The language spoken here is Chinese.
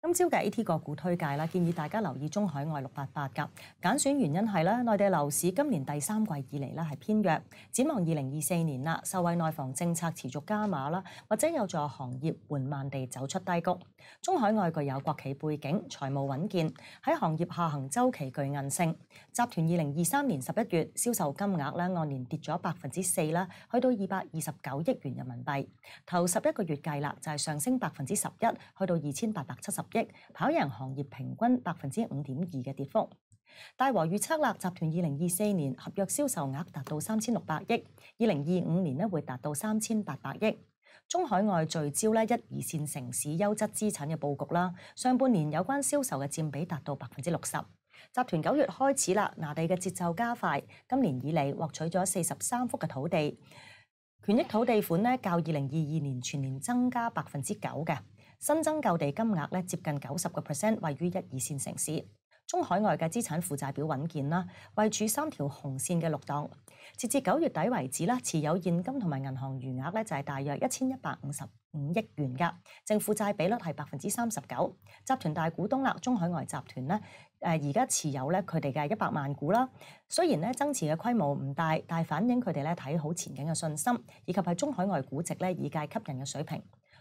今朝嘅 A.T. 个股推介啦，建议大家留意中海外六八八噶拣选原因系咧，内地楼市今年第三季以嚟咧系偏弱，展望二零二四年啦，受惠内房政策持续加码啦，或者有助行业缓慢地走出低谷。中海外具有国企背景，财务稳健，喺行业下行周期具韧性。集团二零二三年十一月销售金额咧按年跌咗百分之四啦，去到二百二十九亿元人民币。头十一个月计啦，就系上升百分之十一，去到二千八百七十。亿跑赢行业平均百分之五点二嘅跌幅。大和预测啦，集团二零二四年合约销售额达到三千六百亿，二零二五年咧会达到三千八百亿。中海外聚焦咧一二线城市优质资产嘅布局啦，上半年有关销售嘅占比达到百分之六十。集团九月开始啦，拿地嘅节奏加快，今年以嚟获取咗四十三幅嘅土地，权益土地款咧较二零二二年全年增加百分之九嘅。新增舊地金額咧接近九十個 percent，位於一二線城市。中海外嘅資產負債表穩健啦，位處三條紅線嘅綠檔。截至九月底為止啦，持有現金同埋銀行餘額咧就係大約一千一百五十五億元噶，淨負債比率係百分之三十九。集團大股東啦，中海外集團咧，誒而家持有咧佢哋嘅一百萬股啦。雖然咧增持嘅規模唔大，但反映佢哋咧睇好前景嘅信心，以及係中海外估值咧以界吸引嘅水平。